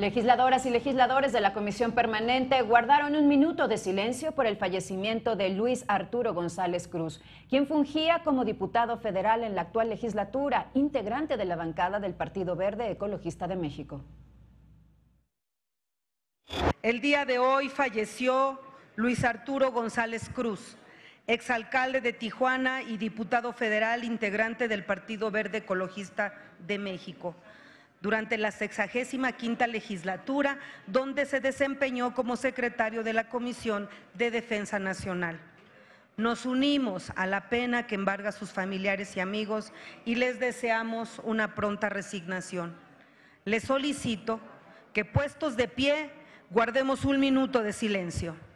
Legisladoras y legisladores de la Comisión Permanente guardaron un minuto de silencio por el fallecimiento de Luis Arturo González Cruz, quien fungía como diputado federal en la actual legislatura, integrante de la bancada del Partido Verde Ecologista de México. El día de hoy falleció Luis Arturo González Cruz, exalcalde de Tijuana y diputado federal integrante del Partido Verde Ecologista de México durante la sexagésima quinta legislatura, donde se desempeñó como secretario de la Comisión de Defensa Nacional. Nos unimos a la pena que embarga a sus familiares y amigos y les deseamos una pronta resignación. Les solicito que puestos de pie guardemos un minuto de silencio.